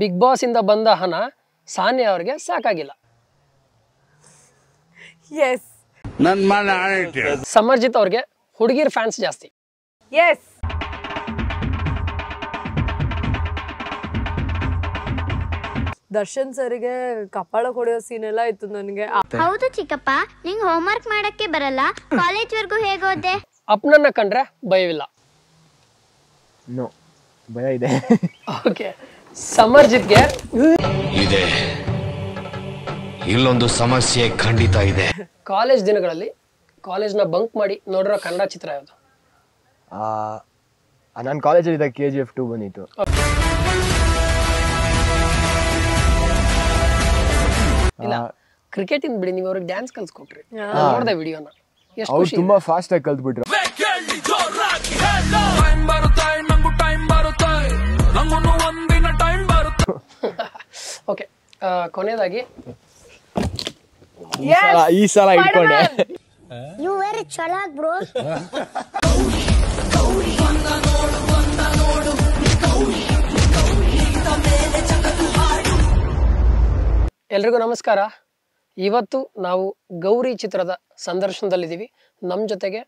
big Boss ಇಂದ ಬಂದ ಹಣ ಸಾನ್ಯ ಅವರಿಗೆ ಸಾಕಾಗಿಲ್ಲ ಸಮರ್ಜಿತ್ ಅವ್ರಿಗೆ ಹುಡುಗಿರ್ ಫ್ಯಾನ್ಸ್ ಜಾಸ್ತಿ ಎಸ್ ದರ್ಶನ್ ಸರಿಗೆ ಕಪಾಳ ಕೊಡಿಯೋ ಸೀನ್ ಎಲ್ಲ ಇತ್ತು ನನಗೆ ಹೌದು ಚಿಕ್ಕಪ್ಪ ನಿಂಗ್ ಹೋಮ್ ವರ್ಕ್ ಮಾಡಕ್ಕೆ ಬರಲ್ಲ ಕಾಲೇಜ್ ವರ್ಗೂ ಹೇಗೋದೆ ಅಪ್ಪನನ್ನ ಕಂಡ್ರೆ ಭಯವಿಲ್ಲ ನೋ ಭಯ ಇದೆ ಓಕೆ ಸಮರ್ಜಿತ್ಗೆ ಇದೆ ಇಲ್ಲೊಂದು ಸಮಸ್ಯೆ ಖಂಡಿತ ಇದೆ ಕಾಲೇಜ್ ದಿನಗಳಲ್ಲಿ ಕಾಲೇಜ್ನ ಬಂಕ್ ಮಾಡಿ ನೋಡಿರೋ ಕನ್ನಡ ಚಿತ್ರ ಯಾವುದು ನನ್ನ ಕಾಲೇಜಲ್ಲಿ ಇದ್ದಾಗ ಕೆ ಜಿ ಎಫ್ ಟು ಬಂದಿತ್ತು ಇಲ್ಲ ಕ್ರಿಕೆಟ್ ಬಿಡಿ ನೀವು ಅವ್ರಿಗೆ ಡ್ಯಾನ್ಸ್ ಕಲಿಸ್ಕೊಟ್ರಿ ನೋಡ್ದೆ ವಿಡಿಯೋನ ಅವ್ರು ಎಷ್ಟು ತುಂಬಾ ಫಾಸ್ಟ್ ಆಗಿ ಕಲ್ತ್ಬಿಟ್ರು ಓಕೆ ಕೊನೆಯದಾಗಿ ಈ ಸಲ ಇಟ್ಕೊಂಡೆ ಯು ವೆರಿ ಚಲಾಕ್ ಬ್ರೋ ಎಲ್ರಿಗೂ ನಮಸ್ಕಾರ ಇವತ್ತು ನಾವು ಗೌರಿ ಚಿತ್ರದ ಸಂದರ್ಶನದಲ್ಲಿದ್ದೀವಿ ನಮ್ಮ ಜೊತೆಗೆ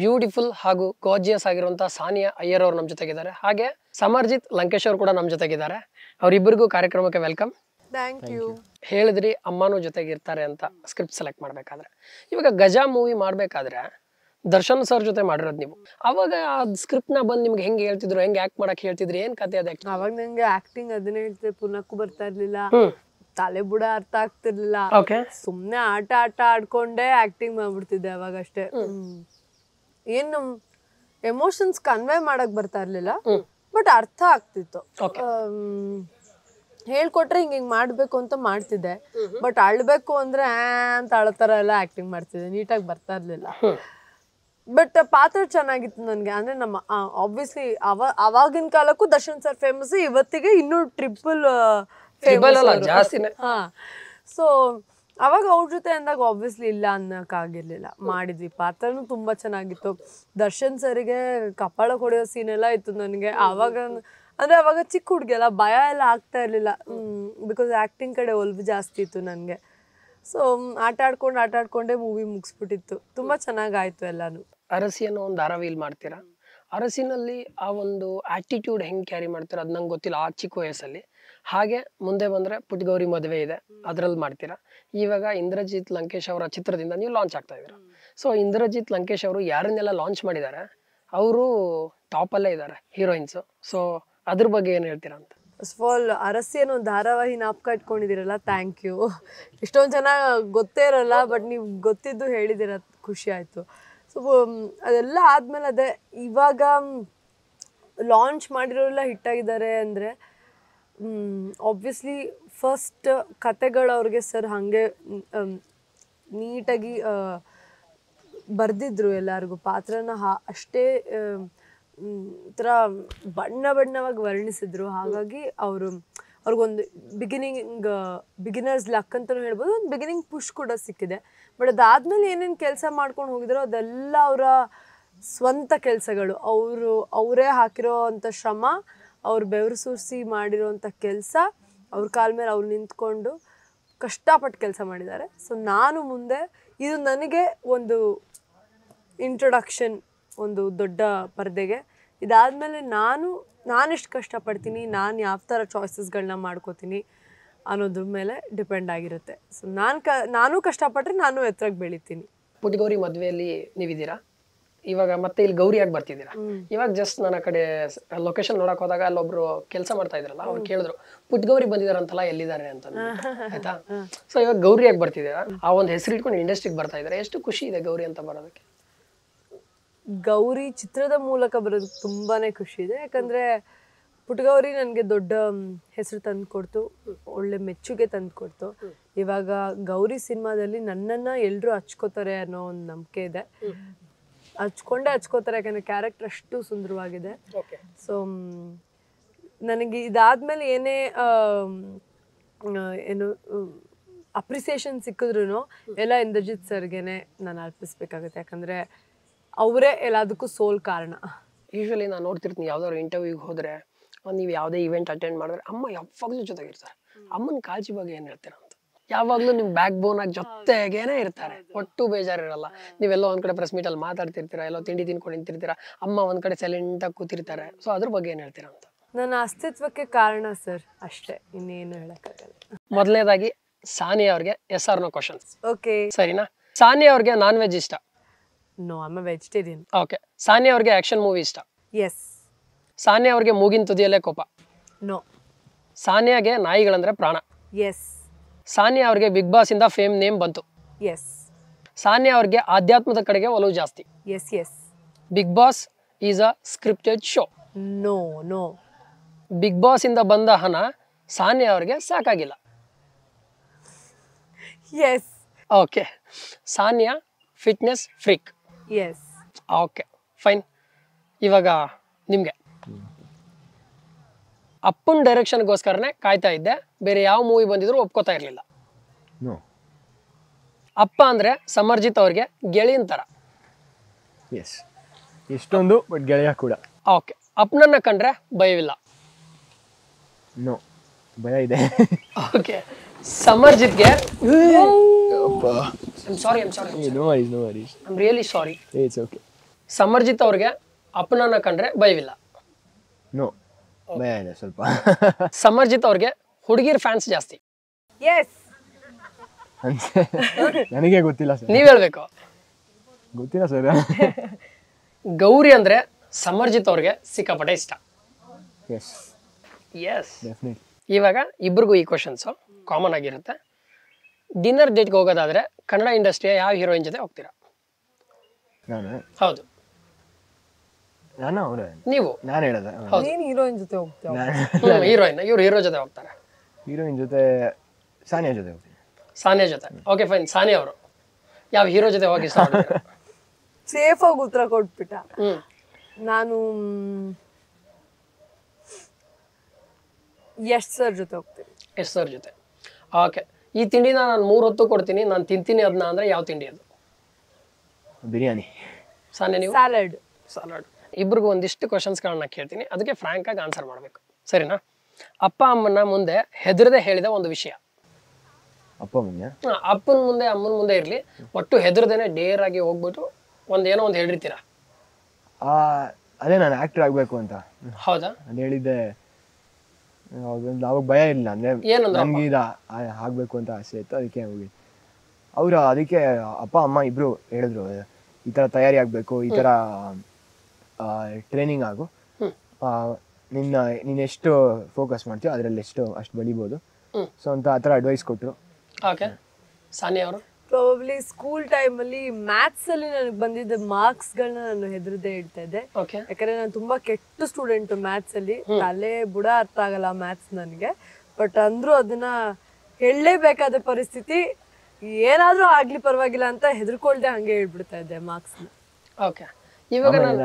ಬ್ಯೂಟಿಫುಲ್ ಹಾಗೂ ಗೋಜಿಯಸ್ ಆಗಿರುವಂಥ ಸಾನಿಯಾ ಅಯ್ಯರ್ ಅವರು ನಮ್ಮ ಜೊತೆಗಿದ್ದಾರೆ ಹಾಗೆ ಸಮರ್ಜಿತ್ ಲಂಕೇಶ್ ಅವರು ಕೂಡ ನಮ್ಮ ಜೊತೆಗಿದ್ದಾರೆ ಅವರಿಬ್ಬರಿಗೂ ಕಾರ್ಯಕ್ರಮಕ್ಕೆ ವೆಲ್ಕಮ್ ಥ್ಯಾಂಕ್ ಯು ಹೇಳಿದ್ರಿ ಅಮ್ಮನೂ ಜೊತೆಗೆ ಇರ್ತಾರೆ ಅಂತ ಸ್ಕ್ರಿಪ್ಟ್ ಸೆಲೆಕ್ಟ್ ಮಾಡಬೇಕಾದ್ರೆ ಇವಾಗ ಗಜಾ ಮೂವಿ ಮಾಡಬೇಕಾದ್ರೆ ದರ್ಶನ್ ಸರ್ ಜೊತೆ ಮಾಡಿರೋದು ನೀವು ಅವಾಗ ಆ ಸ್ಕ್ರಿಪ್ಟ್ನ ಬಂದು ನಿಮ್ಗೆ ಹೆಂಗೆ ಹೇಳ್ತಿದ್ರು ಹೆಂಗೆ ಆಕ್ಟ್ ಮಾಡಕ್ ಹೇಳ್ತಿದ್ರು ಏನು ಕತೆ ಅದಕ್ಕೆ ಅವಾಗ ನಂಗೆ ಆಕ್ಟಿಂಗ್ ಅದನ್ನೇ ಹೇಳ್ತಿದ್ದೆ ಪುನಕ್ಕೂ ಬರ್ತಾ ಇರ್ಲಿಲ್ಲ ತಲೆ ಬುಡ ಅರ್ಥ ಆಗ್ತಿರ್ಲಿಲ್ಲ ಸುಮ್ನೆ ಆಟ ಆಟ ಆಡ್ಕೊಂಡೇ ಆಕ್ಟಿಂಗ್ ಮಾಡ್ಬಿಡ್ತಿದ್ದೆ ಅವಾಗ ಅಷ್ಟೇ ಏನು ಎಮೋಷನ್ಸ್ ಕನ್ವೆ ಮಾಡಕ್ ಬರ್ತಾ ಇರ್ಲಿಲ್ಲ ಬಟ್ ಅರ್ಥ ಆಗ್ತಿತ್ತು ಹೇಳ್ಕೊಟ್ರೆ ಹಿಂಗೆ ಹಿಂಗೆ ಮಾಡಬೇಕು ಅಂತ ಮಾಡ್ತಿದ್ದೆ ಬಟ್ ಅಳ್ಬೇಕು ಅಂದ್ರೆ ಅಂತ ಅಳತರ ಎಲ್ಲ ಆಕ್ಟಿಂಗ್ ಮಾಡ್ತಿದ್ದೆ ನೀಟಾಗಿ ಬರ್ತಾ ಇರ್ಲಿಲ್ಲ ಬಟ್ ಪಾತ್ರ ಚೆನ್ನಾಗಿತ್ತು ನನಗೆ ಅಂದ್ರೆ ನಮ್ಮ ಆಬ್ವಿಯಸ್ಲಿ ಅವ ಅವಾಗಿನ ಕಾಲಕ್ಕೂ ದರ್ಶನ್ ಸರ್ ಫೇಮಸ್ ಇವತ್ತಿಗೆ ಇನ್ನೂ ಟ್ರಿಪಲ್ ಫೇಮಸ್ ಹಾ ಸೊ ಅವಾಗ ಅವ್ರ ಜೊತೆ ಅಂದಾಗ ಆಬ್ವಿಯಸ್ಲಿ ಇಲ್ಲ ಅನ್ನೋಕ್ಕಾಗಿರ್ಲಿಲ್ಲ ಮಾಡಿದ್ವಿ ಪಾತ್ರನೂ ತುಂಬ ಚೆನ್ನಾಗಿತ್ತು ದರ್ಶನ್ ಸರಿಗೆ ಕಪಾಳ ಸೀನ್ ಸೀನೆಲ್ಲ ಇತ್ತು ನನಗೆ ಆವಾಗ ಅಂದರೆ ಅವಾಗ ಚಿಕ್ಕ ಹುಡುಗಿಯಲ್ಲ ಭಯ ಎಲ್ಲ ಆಗ್ತಾ ಇರಲಿಲ್ಲ ಬಿಕಾಸ್ ಆ್ಯಕ್ಟಿಂಗ್ ಕಡೆ ಒಲ್ಬು ಜಾಸ್ತಿ ಇತ್ತು ನನಗೆ ಸೊ ಆಟ ಆಡ್ಕೊಂಡು ಆಟ ಆಡ್ಕೊಂಡೇ ಮೂವಿ ಮುಗಿಸ್ಬಿಟ್ಟಿತ್ತು ತುಂಬ ಚೆನ್ನಾಗಾಯಿತು ಎಲ್ಲಾನು ಅರಸಿಯನ್ನು ಒಂದು ಅರವೀಲ್ ಮಾಡ್ತೀರಾ ಅರಸಿನಲ್ಲಿ ಆ ಒಂದು ಆಟಿಟ್ಯೂಡ್ ಹೆಂಗೆ ಕ್ಯಾರಿ ಮಾಡ್ತಾರೆ ಅದು ನಂಗೆ ಗೊತ್ತಿಲ್ಲ ಆ ಚಿಕ್ಕ ವಯಸ್ಸಲ್ಲಿ ಹಾಗೆ ಮುಂದೆ ಬಂದರೆ ಗೌರಿ ಮದುವೆ ಇದೆ ಅದರಲ್ಲಿ ಮಾಡ್ತೀರಾ ಇವಾಗ ಇಂದ್ರಜಿತ್ ಲಂಕೇಶ್ ಅವರ ಚಿತ್ರದಿಂದ ನೀವು ಲಾಂಚ್ ಆಗ್ತಾ ಇದ್ದೀರಾ ಸೊ ಇಂದ್ರಜಿತ್ ಲಂಕೇಶ್ ಅವರು ಯಾರನ್ನೆಲ್ಲ ಲಾಂಚ್ ಮಾಡಿದ್ದಾರೆ ಅವರು ಟಾಪಲ್ಲೇ ಇದ್ದಾರೆ ಹೀರೋಯಿನ್ಸು ಸೊ ಅದ್ರ ಬಗ್ಗೆ ಏನು ಹೇಳ್ತೀರಾ ಅಂತ ಫಸ್ಟ್ ಆಲ್ ಅರಸಿ ಒಂದು ಧಾರಾವಾಹಿ ನಾಪಕ ಇಟ್ಕೊಂಡಿದ್ದೀರಲ್ಲ ಥ್ಯಾಂಕ್ ಯು ಇಷ್ಟೊಂದು ಜನ ಗೊತ್ತೇ ಇರಲ್ಲ ಬಟ್ ನೀವು ಗೊತ್ತಿದ್ದು ಹೇಳಿದಿರ ಖುಷಿ ಆಯಿತು ಸೊ ಅದೆಲ್ಲ ಆದಮೇಲೆ ಅದೇ ಇವಾಗ ಲಾಂಚ್ ಮಾಡಿರೋರೆಲ್ಲ ಹಿಟ್ಟಾಗಿದ್ದಾರೆ ಅಂದರೆ ಆಬ್ವಿಯಸ್ಲಿ ಫಸ್ಟ್ ಕತೆಗಳು ಅವ್ರಿಗೆ ಸರ್ ಹಾಗೆ ನೀಟಾಗಿ ಬರೆದಿದ್ರು ಎಲ್ಲರಿಗೂ ಪಾತ್ರನ ಹಾ ಅಷ್ಟೇ ಒಂಥರ ಬಣ್ಣ ಬಣ್ಣವಾಗಿ ವರ್ಣಿಸಿದ್ರು ಹಾಗಾಗಿ ಅವರು ಅವ್ರಿಗೊಂದು ಬಿಗಿನಿಂಗ್ ಬಿಗಿನರ್ಸ್ ಲಕ್ ಅಂತಲೂ ಹೇಳ್ಬೋದು ಒಂದು ಬಿಗಿನಿಂಗ್ ಪುಷ್ ಕೂಡ ಸಿಕ್ಕಿದೆ ಬಟ್ ಅದಾದಮೇಲೆ ಏನೇನು ಕೆಲಸ ಮಾಡ್ಕೊಂಡು ಹೋಗಿದ್ರೋ ಅದೆಲ್ಲ ಅವರ ಸ್ವಂತ ಕೆಲಸಗಳು ಅವರು ಅವರೇ ಹಾಕಿರೋ ಅಂಥ ಶ್ರಮ ಅವ್ರು ಬೆವರು ಸುರಿಸಿ ಮಾಡಿರೋಂಥ ಕೆಲಸ ಅವ್ರ ಕಾಲ ಮೇಲೆ ಅವ್ರು ನಿಂತ್ಕೊಂಡು ಕಷ್ಟಪಟ್ಟು ಕೆಲಸ ಮಾಡಿದ್ದಾರೆ ಸೊ ನಾನು ಮುಂದೆ ಇದು ನನಗೆ ಒಂದು ಇಂಟ್ರೊಡಕ್ಷನ್ ಒಂದು ದೊಡ್ಡ ಪರದೆಗೆ ಇದಾದಮೇಲೆ ನಾನು ನಾನೆಷ್ಟು ಕಷ್ಟಪಡ್ತೀನಿ ನಾನು ಯಾವ ಥರ ಚಾಯ್ಸಸ್ಗಳನ್ನ ಮಾಡ್ಕೋತೀನಿ ಅನ್ನೋದ್ರ ಮೇಲೆ ಡಿಪೆಂಡ್ ಆಗಿರುತ್ತೆ ಸೊ ನಾನು ಕ ನಾನು ಕಷ್ಟಪಟ್ಟರೆ ನಾನು ಎತ್ತರಕ್ಕೆ ಬೆಳಿತೀನಿ ಪುಟ್ಟಗೌರಿ ಮದುವೆಯಲ್ಲಿ ನೀವಿದ್ದೀರಾ ಇವಾಗ ಮತ್ತೆ ಇಲ್ಲಿ ಗೌರಿಯಾಗಿ ಬರ್ತಿದ್ದೀರಾ ಇವಾಗ ಜಸ್ಟ್ ನನ್ನ ಆ ಕಡೆ ಲೊಕೇಶನ್ ನೋಡಕ್ ಹೋದಾಗ ಅಲ್ಲೊಬ್ರು ಕೆಲಸ ಮಾಡ್ತಾ ಇದ್ರಲ್ಲ ಅವ್ರು ಕೇಳಿದ್ರು ಪುಟ್ ಗೌರಿ ಬಂದಿದಾರಂತಲ್ಲ ಎಲ್ಲಿದ್ದಾರೆ ಅಂತ ಆಯ್ತಾ ಸೊ ಇವಾಗ ಗೌರಿಯಾಗಿ ಬರ್ತಿದ್ದೀರಾ ಆ ಒಂದು ಹೆಸರು ಇಟ್ಕೊಂಡು ಇಂಡಸ್ಟ್ರಿಗೆ ಬರ್ತಾ ಇದಾರೆ ಎಷ್ಟು ಖುಷಿ ಇದೆ ಗೌರಿ ಅಂತ ಬರೋದಕ್ಕೆ ಗೌರಿ ಚಿತ್ರದ ಮೂಲಕ ಬರೋದು ತುಂಬಾನೇ ಖುಷಿ ಇದೆ ಯಾಕಂದ್ರೆ ಪುಟ್ಗೌರಿ ನನಗೆ ದೊಡ್ಡ ಹೆಸರು ತಂದು ಕೊಡ್ತು ಒಳ್ಳೆ ಮೆಚ್ಚುಗೆ ತಂದು ಕೊಡ್ತು ಇವಾಗ ಗೌರಿ ಸಿನಿಮಾದಲ್ಲಿ ನನ್ನನ್ನು ಎಲ್ಲರೂ ಹಚ್ಕೋತಾರೆ ಅನ್ನೋ ಒಂದು ನಂಬಿಕೆ ಇದೆ ಹಚ್ಕೊಂಡೆ ಹಚ್ಕೋತಾರೆ ಯಾಕಂದ್ರೆ ಕ್ಯಾರೆಕ್ಟರ್ ಅಷ್ಟು ಸುಂದರವಾಗಿದೆ ಸೊ ನನಗೆ ಇದಾದ್ಮೇಲೆ ಏನೇ ಏನು ಅಪ್ರಿಸಿಯೇಷನ್ ಸಿಕ್ಕಿದ್ರು ಎಲ್ಲ ಇಂದ್ರಜಿತ್ ಸರ್ಗೆನೆ ನಾನು ಅರ್ಪಿಸ್ಬೇಕಾಗುತ್ತೆ ಯಾಕಂದರೆ ಅವರೇ ಎಲ್ಲದಕ್ಕೂ ಸೋಲ್ ಕಾರಣ ಯೂಶ್ವಲಿ ನಾನು ನೋಡ್ತಿರ್ತೀನಿ ಯಾವ್ದಾದ್ರು ಇಂಟರ್ವ್ಯೂಗೆ ಹೋದರೆ ನೀವು ಯಾವುದೇ ಇವೆಂಟ್ ಅಟೆಂಡ್ ಮಾಡಿದ್ರೆ ಅಮ್ಮ ಯಾವಾಗಲೂ ಜೊತೆಗಿರ್ತಾರೆ ಅಮ್ಮನ ಕಾಳಜಿ ಬಗ್ಗೆ ಏನು ಹೇಳ್ತೀರಾ ಯಾವಾಗ್ಲೂ ನಿಮ್ ಬ್ಯಾಕ್ ಬೋನ್ ಆಗಿ ಜೊತೆಗೇನೆ ಇರ್ತಾರೆ ಒಟ್ಟು ಇರಲ್ಲ ನೀವೆಲ್ಲೋ ಒಂದ್ ಕಡೆ ಪ್ರೆಸ್ ಮೀಟ್ ಅಲ್ಲಿ ಮಾತಾಡ್ತಿರ್ತೀರಾ ಎಲ್ಲೋ ತಿಂಡಿ ತಿನ್ಕೊಂಡು ನಿಂತಿರ್ತೀರಾ ಅಮ್ಮ ಒಂದ್ ಕಡೆ ಸೈಲೆಂಟ್ ಆಗಿ ಕೂತಿರ್ತಾರೆ ಸೊ ಅದ್ರ ಬಗ್ಗೆ ಏನ್ ಹೇಳ್ತೀರಾ ಅಂತ ನನ್ನ ಅಸ್ತಿತ್ವಕ್ಕೆ ಕಾರಣ ಸರ್ ಅಷ್ಟೇ ಇನ್ನೇನು ಹೇಳಕ್ಕಾಗಲ್ಲ ಮೊದಲನೇದಾಗಿ ಸಾನಿಯಾ ಅವ್ರಿಗೆ yes or no question okay ಸರಿನಾ ಸಾನಿಯಾ ಅವ್ರಿಗೆ ನಾನ್ ವೆಜ್ ಇಷ್ಟ no I vegetarian okay Sania ಅವ್ರಿಗೆ ಆಕ್ಷನ್ ಮೂವಿ ಇಷ್ಟ ಎಸ್ ಸಾನಿ ಅವ್ರಿಗೆ ಮೂಗಿನ ತುದಿಯಲ್ಲೇ ಕೋಪ ನೋ ಸಾನಿಯಾಗೆ ನಾಯಿಗಳಂದ್ರೆ ಪ್ರಾಣ ಎಸ್ ಸಾನಿಯಾ ಅವ್ರಿಗೆ ಬಿಗ್ ಬಾಸ್ ಇಂದ ಫೇಮ್ ನೇಮ್ ಬಂತು ಎಸ್ ಸಾನಿಯಾ ಅವ್ರಿಗೆ ಆಧ್ಯಾತ್ಮದ ಕಡೆಗೆ ಒಲವು ಜಾಸ್ತಿ yes yes Bigg Boss is a scripted show no no Bigg Boss ಇಂದ ಬಂದ ಹಣ ಸಾನಿಯಾ ಅವ್ರಿಗೆ ಸಾಕಾಗಿಲ್ಲ yes okay Sania fitness freak yes okay fine ಇವಾಗ ನಿಮಗೆ ಅಪ್ಪನ ಡೈರೆಕ್ಷನ್ಗೋಸ್ಕರನೇ ಕಾಯ್ತಾ ಇದ್ದೆ ಬೇರೆ ಯಾವ ಮೂವಿ ಬಂದಿದ್ರು ಒಪ್ಕೋತಾ ಇರಲಿಲ್ಲ ಅಪ್ಪ ಅಂದರೆ ಸಮರ್ಜಿತ್ ಅವ್ರಿಗೆ ಗೆಳೆಯನ್ ಥರ ಎಸ್ ಇಷ್ಟೊಂದು ಬಟ್ ಗೆಳೆಯ ಕೂಡ ಓಕೆ ಅಪ್ಪನನ್ನ ಕಂಡ್ರೆ ಭಯವಿಲ್ಲ ನೋ ಭಯ ಇದೆ ಓಕೆ ಸಮರ್ಜಿತ್ಗೆ ಸಾರಿ ರಿಯಲಿ ಸಾರಿ ಸಮರ್ಜಿತ್ ಅವ್ರಿಗೆ ಅಪ್ಪನನ್ನ ಕಂಡ್ರೆ ಭಯವಿಲ್ಲ ನೋ ಬೇಡ ಸ್ವಲ್ಪ ಸಮರ್ಜಿತ್ ಅವ್ರಿಗೆ ಹುಡುಗಿರ್ ಫ್ಯಾನ್ಸ್ ಜಾಸ್ತಿ ಎಸ್ ನನಗೆ ಗೊತ್ತಿಲ್ಲ ಸರ್ ನೀವ್ ಹೇಳ್ಬೇಕು ಗೊತ್ತಿಲ್ಲ ಸರ್ ಗೌರಿ ಅಂದ್ರೆ ಸಮರ್ಜಿತ್ ಅವ್ರಿಗೆ ಸಿಕ್ಕಾಪಟ್ಟೆ ಇಷ್ಟ ಎಸ್ ಎಸ್ ಇವಾಗ ಇಬ್ರಿಗೂ ಈ ಕ್ವಶನ್ಸ್ ಕಾಮನ್ ಆಗಿರುತ್ತೆ ಡಿನ್ನರ್ ಡೇಟ್ಗೆ ಹೋಗೋದಾದ್ರೆ ಕನ್ನಡ ಇಂಡಸ್ಟ್ರಿಯ ಯಾವ ಹೀರೋಯಿನ್ ಜೊತೆ ಹೋಗ್ತೀರಾ ಹೌದು ನಾನು ಅವರೇ ನೀವು ನಾನು ಹೇಳೋದು ನೀನು ಹೀರೋಯಿನ್ ಜೊತೆ ಹೋಗ್ತೀವಿ ಹೀರೋಯಿನ್ ಇವ್ರು ಹೀರೋ ಜೊತೆ ಹೋಗ್ತಾರೆ ಹೀರೋಯಿನ್ ಜೊತೆ ಸಾನಿಯಾ ಜೊತೆ ಹೋಗ್ತೀನಿ ಸಾನಿಯಾ ಜೊತೆ ಓಕೆ ಫೈನ್ ಸಾನಿಯಾ ಅವರು ಯಾವ ಹೀರೋ ಜೊತೆ ಹೋಗಿ ಸೇಫ್ ಆಗಿ ಉತ್ತರ ಕೊಟ್ಬಿಟ್ಟ ನಾನು ಯಶ್ ಸರ್ ಜೊತೆ ಹೋಗ್ತೀನಿ ಯಶ್ ಸರ್ ಜೊತೆ ಓಕೆ ಈ ತಿಂಡಿನ ನಾನು ಮೂರು ಹೊತ್ತು ಕೊಡ್ತೀನಿ ನಾನು ತಿಂತೀನಿ ಅದನ್ನ ಅಂದ್ರೆ ಯಾವ ತಿಂಡಿ ಅದು ಬಿರಿಯಾನಿ ಸಾನೆ ನೀವು ಸ್ಯಾಲಡ್ ಸಲಾಡ್ ಇಬ್ರಿಗೂ ಒಂದಿಷ್ಟು ಕ್ವಶನ್ಸ್ಗಳನ್ನ ಕೇಳ್ತೀನಿ ಅದಕ್ಕೆ ಫ್ರ್ಯಾಂಕ್ ಆಗಿ ಆನ್ಸರ್ ಮಾಡಬೇಕು ಸರಿನಾ ಅಪ್ಪ ಅಮ್ಮನ ಮುಂದೆ ಹೆದರದೆ ಹೇಳಿದ ಒಂದು ವಿಷಯ ಅಪ್ಪ ಮುಂದೆ ಅಪ್ಪನ ಮುಂದೆ ಅಮ್ಮನ ಮುಂದೆ ಇರಲಿ ಒಟ್ಟು ಹೆದರದೇನೆ ಡೇರ್ ಆಗಿ ಹೋಗ್ಬಿಟ್ಟು ಒಂದೇನೋ ಏನೋ ಒಂದು ಹೇಳಿರ್ತೀರಾ ಅದೇ ನಾನು ಆಕ್ಟರ್ ಆಗಬೇಕು ಅಂತ ಹೌದಾ ನಾನು ಹೇಳಿದ್ದೆ ಅವಾಗ ಭಯ ಇಲ್ಲ ಅಂದ್ರೆ ನಮ್ಗೆ ಇದ ಆಗ್ಬೇಕು ಅಂತ ಆಸೆ ಇತ್ತು ಅದಕ್ಕೆ ಹೋಗಿ ಅವರು ಅದಕ್ಕೆ ಅಪ್ಪ ಅಮ್ಮ ಇಬ್ರು ಹೇಳಿದ್ರು ಈ ತರ ತಯಾರಿ ಆಗ್ಬೇಕು ಈ ತರ ಟ್ರೈನಿಂಗ್ ಆಗು ನಿನ್ನ ನೀನು ಎಷ್ಟು ಫೋಕಸ್ ಮಾಡ್ತೀಯೋ ಅದರಲ್ಲಿ ಎಷ್ಟು ಅಷ್ಟು ಬೆಳಿಬೋದು ಸೊ ಅಂತ ಆ ಥರ ಅಡ್ವೈಸ್ ಕೊಟ್ಟರು ಓಕೆ ಸಾನಿಯಾ ಅವರು ಪ್ರಾಬಬ್ಲಿ ಸ್ಕೂಲ್ ಟೈಮಲ್ಲಿ ಮ್ಯಾಥ್ಸಲ್ಲಿ ನನಗೆ ಬಂದಿದ್ದ ಮಾರ್ಕ್ಸ್ಗಳನ್ನ ನಾನು ಹೆದರದೆ ಇಡ್ತಾ ಇದ್ದೆ ಯಾಕಂದ್ರೆ ನಾನು ತುಂಬಾ ಕೆಟ್ಟ ಸ್ಟೂಡೆಂಟು ಮ್ಯಾಥ್ಸಲ್ಲಿ ತಲೆ ಬುಡ ಅರ್ಥ ಆಗಲ್ಲ ಮ್ಯಾಥ್ಸ್ ನನಗೆ ಬಟ್ ಅಂದರೂ ಅದನ್ನು ಹೇಳಲೇಬೇಕಾದ ಪರಿಸ್ಥಿತಿ ಏನಾದರೂ ಆಗಲಿ ಪರವಾಗಿಲ್ಲ ಅಂತ ಹೆದರ್ಕೊಳ್ದೆ ಹಾಗೆ ಹೇಳ್ಬಿಡ್ತಾ ಇದ್ದೆ ಮಾರ್ಕ್ಸ್ ಓಕೆ ಇವಾಗ ನಾನು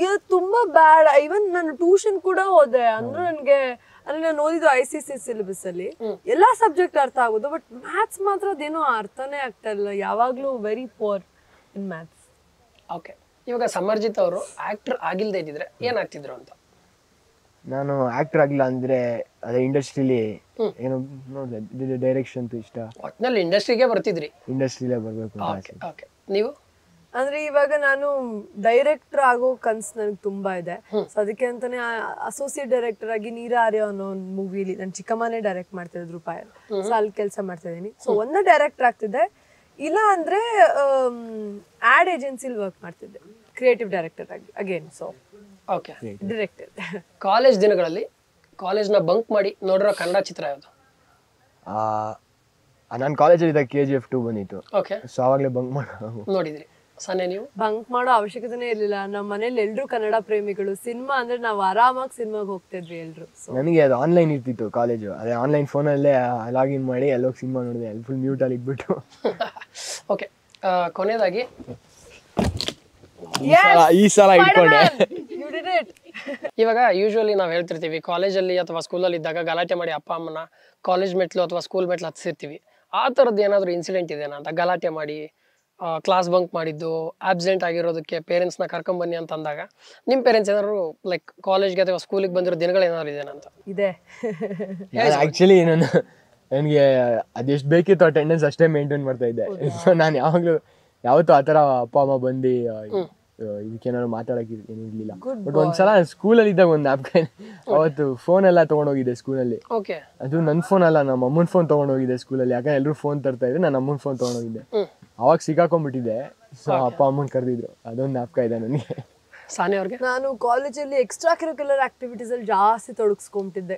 ಇದು ತುಂಬಾ ಬ್ಯಾಡ್ ಇವನ್ ನಾನು ಟ್ಯೂಷನ್ ಕೂಡ ಹೋದೆ ಅಂದ್ರೆ ನನ್ಗೆ ಅಂದ್ರೆ ನಾನು ಓದಿದ್ದು ಐ ಸಿ ಸಿ ಸಿಲೆಬಸ್ ಅಲ್ಲಿ ಎಲ್ಲಾ ಸಬ್ಜೆಕ್ಟ್ ಅರ್ಥ ಆಗೋದು ಬಟ್ ಮ್ಯಾಥ್ಸ್ ಮಾತ್ರ ಅದೇನೋ ಅರ್ಥನೇ ಆಗ್ತಾ ಇಲ್ಲ ಯಾವಾಗ್ಲೂ very poor in maths okay ಇವಾಗ ಸಮರ್ಜಿತ್ ಅವರು ಆಕ್ಟರ್ ಆಗಿಲ್ಲದೆ ಇದ್ದಿದ್ರೆ ಏನಾಗ್ತಿದ್ರು ಅಂತ ನಾನು ಆಕ್ಟರ್ ಆಗಿಲ್ಲ ಅಂದ್ರೆ ಅದೇ ಇಂಡಸ್ಟ್ರಿಲಿ ಏನು ನೋಡಿದೆ ಡೈರೆಕ್ಷನ್ ಇಷ್ಟ ಒಟ್ನಲ್ಲಿ ಇಂಡಸ್ಟ್ರಿಗೆ ಬರ್ತಿದ್ರಿ ಇಂಡಸ್ಟ್ರಿಲೇ ಬರಬೇಕು ನೀವು ಅಂದ್ರೆ ಇವಾಗ ನಾನು ಡೈರೆಕ್ಟರ್ ಆಗೋ ಕನ್ಸು ನನಗೆ ತುಂಬಾ ಇದೆ ಸೊ ಅದಕ್ಕೆ ಅಂತಾನೆ ಅಸೋಸಿಯೇಟ್ ಡೈರೆಕ್ಟರ್ ಆಗಿ ನೀರಾರ್ಯ ಅನ್ನೋ ಒಂದು ಮೂವಿಲಿ ನಾನು ಚಿಕ್ಕಮ್ಮನೆ ಡೈರೆಕ್ಟ್ ಮಾಡ್ತಿದ್ರು ರೂಪಾಯಿ ಸೊ ಅಲ್ಲಿ ಕೆಲಸ ಮಾಡ್ತಾ ಇದ್ದೀನಿ ಸೊ ಒಂದೇ ಡೈರೆಕ್ಟರ್ ಆಗ್ತಿದ್ದೆ ಇಲ್ಲ ಅಂದ್ರೆ ಆಡ್ ಏಜೆನ್ಸಿಲಿ ವರ್ಕ್ ಮಾಡ್ತಿದ್ದೆ ಕ್ರಿಯೇಟಿವ್ ಡೈರೆಕ್ಟರ್ ಆಗಿ again so okay director college ದಿನಗಳಲ್ಲಿ ಕಾಲೇಜ್ನ ಬಂಕ್ ಮಾಡಿ ನೋಡಿರೋ ಕನ್ನಡ ಚಿತ್ರ ಯಾವುದು ನಾನು ಕಾಲೇಜಲ್ಲಿ ಇದ್ದಾಗ ಕೆ ಜಿ ಎಫ್ ಟು ಬಂದಿತ್ತು ಓಕೆ ಸೊ ಆವಾಗಲೇ ಬಂಕ್ ಮಾಡಿ ಸನ್ನೆ ನೀವು ಬಂಕ್ ಮಾಡೋ ಅವಶ್ಯಕತೆನೇ ಇರಲಿಲ್ಲ ನಮ್ಮ ಮನೇಲಿ ಎಲ್ಲರೂ ಕನ್ನಡ ಪ್ರೇಮಿಗಳು ಸಿನಿಮಾ ಅಂದ್ರೆ ನಾವು ಆರಾಮಾಗಿ ಸಿನಿಮಾಗೆ ಹೋಗ್ತಿದ್ವಿ ಎಲ್ಲರೂ ನನಗೆ ಅದು ಆನ್ಲೈನ್ ಇರ್ತಿತ್ತು ಕಾಲೇಜು ಅದೇ ಆನ್ಲೈನ್ ಫೋನಲ್ಲೇ ಲಾಗಿನ್ ಮಾಡಿ ಎಲ್ಲೋಗಿ ಸಿನಿಮಾ ನೋಡಿದೆ ಅಲ್ಲಿ ಫುಲ್ ಅಲ್ಲಿ ಇಟ್ಬಿಟ್ಟು ಓಕೆ ಕೊನೆಯದಾಗಿ ಈ ಸಲ ಇಟ್ಕೊಂಡೆ ಇವಾಗ ಯೂಶುವಲಿ ನಾವು ಹೇಳ್ತಿರ್ತೀವಿ ಕಾಲೇಜಲ್ಲಿ ಅಥವಾ ಸ್ಕೂಲಲ್ಲಿ ಇದ್ದಾಗ ಗಲಾಟೆ ಮಾಡಿ ಅಪ್ಪ ಅಮ್ಮನ ಕಾಲೇಜ್ ಮೆಟ್ಲು ಅಥವಾ ಸ್ಕೂಲ್ ಮೆಟ್ಲು ಹತ್ತಿಸಿರ್ತೀವಿ ಆ ಥರದ್ದು ಏನಾದರೂ ಇನ್ಸಿಡೆಂಟ್ ಇದೆಯಾ ಅಂತ ಗಲಾಟೆ ಮಾಡಿ ಕ್ಲಾಸ್ ಬಂಕ್ ಮಾಡಿದ್ದು ಆಬ್ಸೆಂಟ್ ಆಗಿರೋದಕ್ಕೆ ಪೇರೆಂಟ್ಸ್ನ ಕರ್ಕೊಂಬನ್ನಿ ಅಂತ ಅಂದಾಗ ನಿಮ್ಮ ಪೇರೆಂಟ್ಸ್ ಏನಾದ್ರು ಲೈಕ್ ಕಾಲೇಜ್ಗೆ ಅಥವಾ ಸ್ಕೂಲಿಗೆ ಬಂದಿರೋ ದಿನಗಳು ಏನಾದ್ರು ಇದೇನಂತ ಇದೆ ಆ್ಯಕ್ಚುಲಿ ನಾನು ನನಗೆ ಅದೆಷ್ಟು ಬೇಕಿತ್ತು ಅಟೆಂಡೆನ್ಸ್ ಅಷ್ಟೇ ಮೇಂಟೈನ್ ಮಾಡ್ತಾ ಇದ್ದೆ ನಾನು ಯಾವಾಗಲೂ ಯಾವತ್ತೂ ಆ ಥರ ಅಪ್ಪ ಅಮ್ಮ ಬಂದು ಇದಕ್ಕೇನಾದ್ರು ನಾನು ಮಾತಾಡಕ್ಕೆ ಏನಿರ್ಲಿಲ್ಲ ಬಟ್ ಒಂದ್ಸಲ ಸ್ಕೂಲಲ್ಲಿ ಇದ್ದಾಗ ಒಂದು ಆ್ಯಪ್ ಅವತ್ತು ಫೋನ್ ಎಲ್ಲ ತಗೊಂಡೋಗಿದ್ದೆ ಸ್ಕೂಲಲ್ಲಿ ಅದು ನನ್ನ ಫೋನ್ ಅಲ್ಲ ನಮ್ಮ ಅಮ್ಮನ ಫೋನ್ ತಗೊಂಡೋಗಿದ್ದೆ ಸ್ಕೂಲಲ್ಲಿ ಯಾಕಂದ್ರೆ ಎಲ್ಲರೂ ಫೋನ್ ತರ್ತಾ ಇದ್ರೆ ನನ್ನ ಅಮ್ಮನ ಫೋನ್ ತಗೊಂಡೋಗಿದ್ದೆ ಅವಾಗ ಸಿಗಾಕೊಂಡ್ಬಿಟ್ಟಿದ್ದೆ ಸೊ ಅಪ್ಪ ಅಮ್ಮನ ಕರೆದಿದ್ರು ಅದೊಂದು ಆ್ಯಪ್ ಇದೆ ನನಗೆ ಸಾನೆ ಅವ್ರಿಗೆ ನಾನು ಕಾಲೇಜಲ್ಲಿ ಎಕ್ಸ್ಟ್ರಾ ಕರಿಕ್ಯುಲರ್ ಆಕ್ಟಿವಿಟೀಸ್ ಅಲ್ಲಿ ಜಾಸ್ತಿ ತೊಡಗಿಸ್ಕೊಂಬಿಟ್ಟಿದ್ದೆ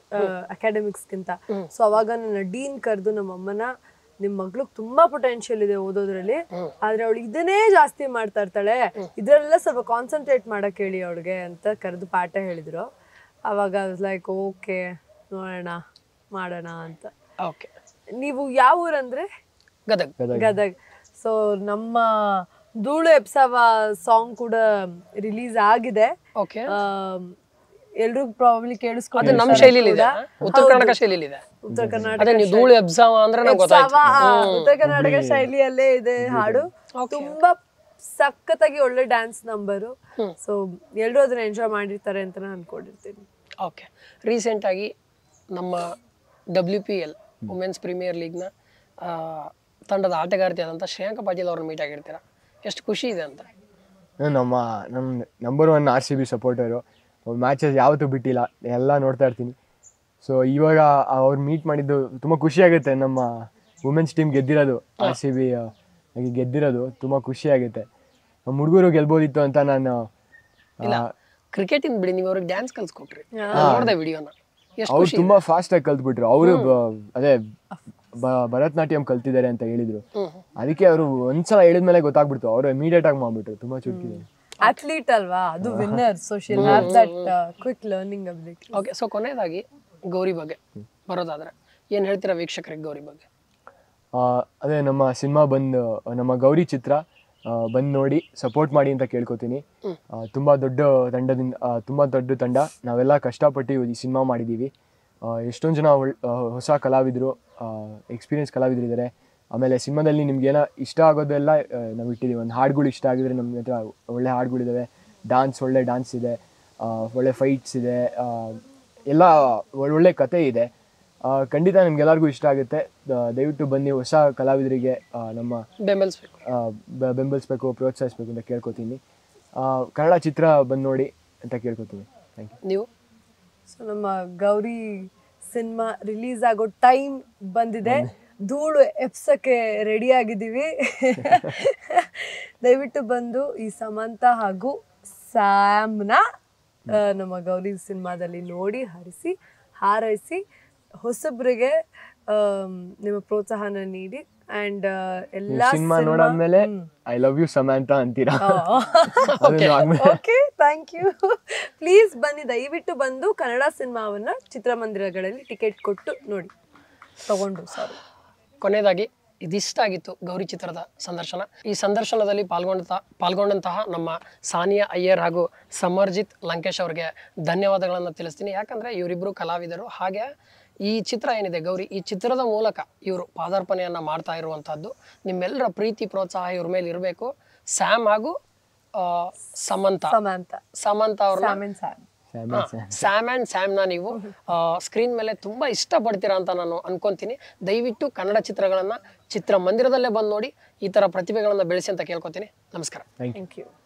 ಅಕಾಡೆಮಿಕ್ಸ್ಗಿಂತ ಸೊ ಅವಾಗ ನನ್ನ ಡೀನ್ ಕರೆದು ನಮ್ಮ ಅಮ್ಮನ ನಿಮ್ ಮಗ್ಳಗ್ ತುಂಬಾ ಪೊಟೆನ್ಶಿಯಲ್ ಇದೆ ಓದೋದ್ರಲ್ಲಿ ಆದ್ರೆ ಅವಳು ಇದನ್ನೇ ಜಾಸ್ತಿ ಮಾಡ್ತಾ ಇರ್ತಾಳೆ ಇದ್ರಲ್ಲ ಸ್ವಲ್ಪ ಕಾನ್ಸಂಟ್ರೇಟ್ ಮಾಡಕ್ ಹೇಳಿ ಅವಳಿಗೆ ಅಂತ ಕರೆದು ಪಾಠ ಹೇಳಿದ್ರು ಅವಾಗ ಲೈಕ್ ಓಕೆ ನೋಡೋಣ ಮಾಡೋಣ ಅಂತ ಓಕೆ ನೀವು ಯಾವ ಊರಂದ್ರೆ ಗದಗ್ ಗದಗ್ ಸೊ ನಮ್ಮ ಧೂಳು ಎಪ್ಸವ ಸಾಂಗ್ ಕೂಡ ರಿಲೀಸ್ ಆಗಿದೆ ಎಲ್ರು ಪ್ರಾಬ್ಲಿ ಕೇಳಿಸ್ಕೊಂಡು ನಮ್ ಶೈಲಿಲಿ ಇದೆ ಉತ್ತರ ಕರ್ನಾಟಕ ಶೈಲಿ ಇದೆ ಉತ್ತರ ಕರ್ನಾಟಕ ನೀವು ಧೂಳು ಅಂದ್ರೆ ಉತ್ತರ ಕರ್ನಾಟಕ ಶೈಲಿಯಲ್ಲೇ ಇದೆ ಹಾಡು ತುಂಬಾ ಸಖತ್ತಾಗಿ ಒಳ್ಳೆ ಡ್ಯಾನ್ಸ್ ನಂಬರು ಸೊ ಎಲ್ರು ಅದನ್ನ ಎಂಜಾಯ್ ಮಾಡಿರ್ತಾರೆ ಅಂತ ನಾನು ಅನ್ಕೊಂಡಿರ್ತೀನಿ ಓಕೆ ರೀಸೆಂಟ್ ಆಗಿ ನಮ್ಮ W P L women's premier ಲೀಗ್ನ ತಂಡದ ಆಟಗಾರ್ತಿ ಆದಂಥ ಶ್ರೇಯಾಂಕ ಪಾಟೀಲ್ ಅವ್ರನ್ನ ಮೀಟ್ ಆಗಿರ್ತೀರಾ ಎಷ್ಟು ಖುಷಿ ಇದೆ ಅಂತ ನಮ್ಮ ನಮ್ಮ number one R C B ಸಪೋರ್ಟರು ಮ್ಯಾಚಸ್ ಯಾವತ್ತೂ ಬಿಟ್ಟಿಲ್ಲ ಎಲ್ಲ ನೋಡ್ತಾ ಇರ್ತೀನಿ ಸೊ ಇವಾಗ ಅವ್ರು ಮೀಟ್ ಮಾಡಿದ್ದು ತುಂಬ ಖುಷಿಯಾಗುತ್ತೆ ನಮ್ಮ ವುಮೆನ್ಸ್ ಟೀಮ್ ಗೆದ್ದಿರೋದು ಆರ್ ಸಿ ಬಿ ಗೆದ್ದಿರೋದು ತುಂಬ ಖುಷಿಯಾಗುತ್ತೆ ನಮ್ಮ ಹುಡುಗರು ಗೆಲ್ಬೋದಿತ್ತು ಅಂತ ನಾನು ಕ್ರಿಕೆಟ್ ಇಂದ ಬಿಡಿ ನೀವು ಅವ್ರಿಗೆ ಡ್ಯಾನ್ಸ್ ಕಲ್ಸ್ಕೊಟ್ರಿ ವಿಡಿಯೋನ ಅವ್ರು ತುಂಬಾ ಫಾಸ್ಟ್ ಆಗಿ ಕಲ್ತ್ಬಿಟ್ರು ಅವರು ಅದೇ ಭರತನಾಟ್ಯಂ ಕಲ್ತಿದ್ದಾರೆ ಅಂತ ಹೇಳಿದ್ರು ಅದಕ್ಕೆ ಅವರು ಒಂದ್ಸಲ ಹೇಳಿದ್ಮೇಲೆ ಗೊತ್ತಾಗ್ಬಿಡ್ತು ಅವರು ಇಮಿಡಿಯೇಟ್ ಆಗಿ ಮಾಡ್ಬಿಟ್ರು ತುಂಬಾ ಚುರುಕಿದ್ದಾರೆ ಅಥ್ಲೀಟ್ ಅಲ್ವಾ ಅದು winner so she have that quick learning ability okay so ಕೊನೆಯದಾಗಿ ಗೌರಿ ಬಗ್ಗೆ ಬರೋದಾದ್ರೆ ಏನು ಹೇಳ್ತೀರಾ ವೀಕ್ಷಕರಿಗೆ ಗೌರಿ ಬಗ್ಗೆ ಅದೇ ನಮ್ಮ ಸಿನಿಮಾ ಬಂದು ನಮ್ಮ ಗೌರಿ ಚಿತ್ರ ಬಂದ್ ನೋಡಿ ಸಪೋರ್ಟ್ ಮಾಡಿ ಅಂತ ಕೇಳ್ಕೊತೀನಿ ತುಂಬಾ ದೊಡ್ಡ ತಂಡದಿಂದ ತುಂಬಾ ದೊಡ್ಡ ತಂಡ ನಾವೆಲ್ಲ ಕಷ್ಟಪಟ್ಟು ಈ ಸಿನಿಮಾ ಮಾಡಿದೀವಿ ಎಷ್ಟೊಂದು ಜನ ಹೊಸ ಕಲಾವಿದರು ಎಕ್ಸ್ಪೀರಿಯನ್ಸ್ ಕಲಾವಿದರು ಇದ್ದಾರೆ ಆಮೇಲೆ ಸಿನಿಮಾದಲ್ಲಿ ನಿಮ್ಗೇನೋ ಇಷ್ಟ ಆಗೋದೆಲ್ಲ ನಾವು ಇಟ್ಟಿದ್ದೀವಿ ಒಂದು ಹಾಡುಗಳು ಇಷ್ಟ ಆಗಿದ್ರೆ ನಮ್ಮ ಹತ್ರ ಒಳ್ಳೆ ಹಾಡುಗಳಿದ್ದಾವೆ ಡ್ಯಾನ್ಸ್ ಒಳ್ಳೆ ಡ್ಯಾನ್ಸ್ ಇದೆ ಒಳ್ಳೆ ಫೈಟ್ಸ್ ಇದೆ ಎಲ್ಲ ಒಳ್ಳೊಳ್ಳೆ ಕತೆ ಇದೆ ಖಂಡಿತ ನಿಮ್ಗೆಲ್ಲರಿಗೂ ಇಷ್ಟ ಆಗುತ್ತೆ ದಯವಿಟ್ಟು ಬನ್ನಿ ಹೊಸ ಕಲಾವಿದರಿಗೆ ನಮ್ಮ ಬೆಂಬಲಿಸ್ಬೇಕು ಬೆಂಬಲಿಸ್ಬೇಕು ಪ್ರೋತ್ಸಾಹಿಸ್ಬೇಕು ಅಂತ ಕೇಳ್ಕೊತೀನಿ ಕನ್ನಡ ಚಿತ್ರ ಬಂದು ನೋಡಿ ಅಂತ ಕೇಳ್ಕೊತೀನಿ ಥ್ಯಾಂಕ್ ಯು ನೀವು ಸೊ ನಮ್ಮ ಗೌರಿ ಸಿನಿಮಾ ರಿಲೀಸ್ ಆಗೋ ಟೈಮ್ ಬಂದಿದೆ ಧೂಳು ಎಪ್ಸಕ್ಕೆ ರೆಡಿ ಆಗಿದ್ದೀವಿ ದಯವಿಟ್ಟು ಬಂದು ಈ ಸಮಂತ ಹಾಗೂ ಸ್ಯಾಮ್ನ ನಮ್ಮ ಗೌರಿ ಸಿನಿಮಾದಲ್ಲಿ ನೋಡಿ ಹರಿಸಿ ಹಾರೈಸಿ ಹೊಸಬ್ರಿಗೆ ನಿಮ್ಮ ಪ್ರೋತ್ಸಾಹನ ನೀಡಿ ಅಂಡ್ ಎಲ್ಲ ಸಿನಿಮಾ ನೋಡಾದ್ಮೇಲೆ ಐ ಲವ್ ಯು ಸಮಾಂತ ಅಂತೀರಾ ಓಕೆ ಥ್ಯಾಂಕ್ ಯು ಪ್ಲೀಸ್ ಬನ್ನಿ ದಯವಿಟ್ಟು ಬಂದು ಕನ್ನಡ ಸಿನಿಮಾವನ್ನ ಚಿತ್ರಮಂದಿರಗಳಲ್ಲಿ ಟಿಕೆಟ್ ಕೊಟ್ಟು ನೋಡಿ ತಗೊಂಡು ಸಾರಿ ಕೊನೆಯದಾಗಿ ಇದಿಷ್ಟಾಗಿತ್ತು ಗೌರಿ ಚಿತ್ರದ ಸಂದರ್ಶನ ಈ ಸಂದರ್ಶನದಲ್ಲಿ ಪಾಲ್ಗೊಂಡ ಪಾಲ್ಗೊಂಡಂತಹ ನಮ್ಮ ಸಾನಿಯಾ ಅಯ್ಯರ್ ಹಾಗೂ ಸಮರ್ಜಿತ್ ಲಂಕೇಶ್ ಅವರಿಗೆ ಧನ್ಯವಾದಗಳನ್ನು ತಿಳಿಸ್ತೀನಿ ಯಾಕಂದರೆ ಇವರಿಬ್ಬರು ಕಲಾವಿದರು ಹಾಗೆ ಈ ಚಿತ್ರ ಏನಿದೆ ಗೌರಿ ಈ ಚಿತ್ರದ ಮೂಲಕ ಇವರು ಪಾದಾರ್ಪಣೆಯನ್ನು ಮಾಡ್ತಾ ಇರುವಂಥದ್ದು ನಿಮ್ಮೆಲ್ಲರ ಪ್ರೀತಿ ಪ್ರೋತ್ಸಾಹ ಇವ್ರ ಮೇಲೆ ಇರಬೇಕು ಸ್ಯಾಮ್ ಹಾಗೂ ಸಮಂತ ಸಮಂತ ಸಮಂತ ಸ್ಯಾಮ್ ಅಂಡ್ ಸ್ಯಾಮ್ನ ನೀವು ಸ್ಕ್ರೀನ್ ಮೇಲೆ ತುಂಬ ಇಷ್ಟಪಡ್ತೀರಾ ಅಂತ ನಾನು ಅನ್ಕೊಂತೀನಿ ದಯವಿಟ್ಟು ಕನ್ನಡ ಚಿತ್ರಗಳನ್ನು ಚಿತ್ರಮಂದಿರದಲ್ಲೇ ಬಂದು ನೋಡಿ ಈ ಥರ ಪ್ರತಿಭೆಗಳನ್ನು ಬೆಳೆಸಿ ಅಂತ ಕೇಳ್ಕೊತೀನಿ ನಮಸ್ಕಾರ ಥ್ಯಾಂಕ್ ಯು